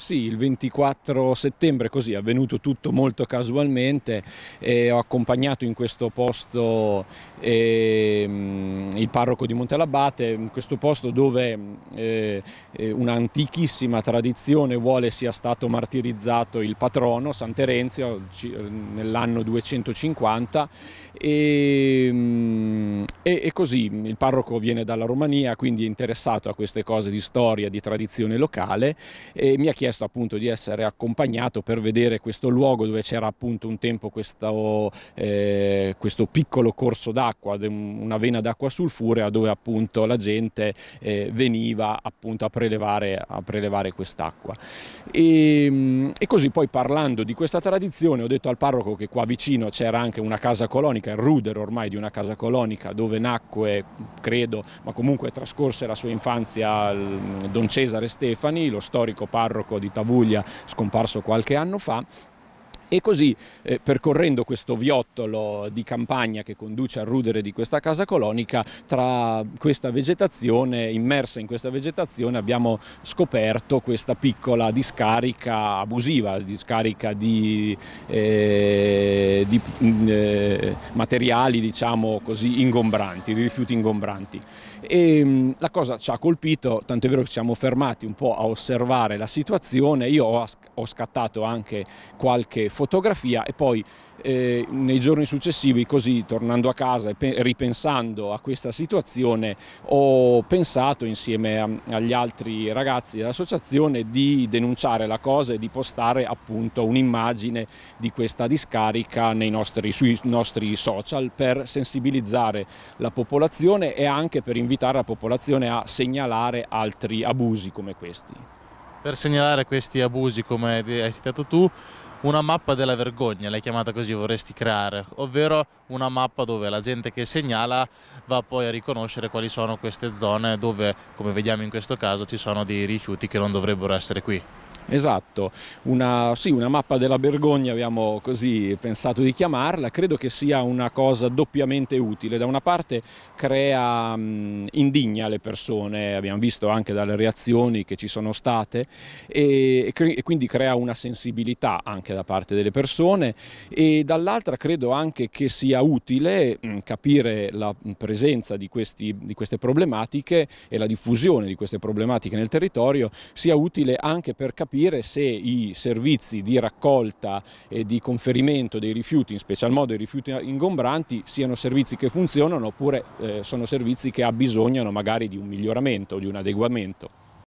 Sì, il 24 settembre così è avvenuto tutto molto casualmente ho accompagnato in questo posto eh, il parroco di in questo posto dove eh, eh, un'antichissima tradizione vuole sia stato martirizzato il patrono, San Terenzio, eh, nell'anno 250 e, ehm, e, e, così il parroco viene dalla Romania, quindi è interessato a queste cose di storia, di tradizione locale e mi ha chiesto appunto di essere accompagnato per vedere questo luogo dove c'era appunto un tempo questo, eh, questo piccolo corso d'acqua, una vena d'acqua sulfurea dove appunto la gente eh, veniva appunto a prelevare, a prelevare quest'acqua. E, ehm, e così poi parlando di questa tradizione ho detto al parroco che qua vicino c'era anche una casa colonica, il ruder ormai di una casa colonica dove dove nacque, credo, ma comunque trascorse la sua infanzia mm, Don Cesare Stefani, lo storico parroco di Tavuglia scomparso qualche anno fa e così, eh, percorrendo questo viottolo di campagna che conduce al rudere di questa casa colonica, tra questa vegetazione, immersa in questa vegetazione, abbiamo scoperto questa piccola discarica abusiva, discarica di, eh, di mm, eh, materiali, diciamo così, ingombranti, di rifiuti ingombranti. E, ehm, la cosa ci ha colpito, tant'è vero che ci siamo fermati un po' a osservare la situazione, io ho, ho scattato anche qualche fotografia e poi eh, nei giorni successivi così tornando a casa e ripensando a questa situazione ho pensato insieme a, agli altri ragazzi dell'associazione di denunciare la cosa e di postare appunto un'immagine di questa discarica nostri, sui nostri social per sensibilizzare la popolazione e anche per invitare la popolazione a segnalare altri abusi come questi. Per segnalare questi abusi come hai citato tu, una mappa della vergogna, l'hai chiamata così, vorresti creare, ovvero una mappa dove la gente che segnala va poi a riconoscere quali sono queste zone dove, come vediamo in questo caso, ci sono dei rifiuti che non dovrebbero essere qui. Esatto, una, sì, una, mappa della vergogna abbiamo così pensato di chiamarla, credo che sia una cosa doppiamente utile, da una parte crea, mh, indigna le persone, abbiamo visto anche dalle reazioni che ci sono state e, e quindi crea una sensibilità anche da parte delle persone e dall'altra credo anche che sia utile mh, capire la presenza di, questi, di queste problematiche e la diffusione di queste problematiche nel territorio sia utile anche per capire capire se i servizi di raccolta e di conferimento dei rifiuti, in special modo i rifiuti ingombranti, siano servizi che funzionano oppure eh, sono servizi che abbisognano magari di un miglioramento, di un adeguamento.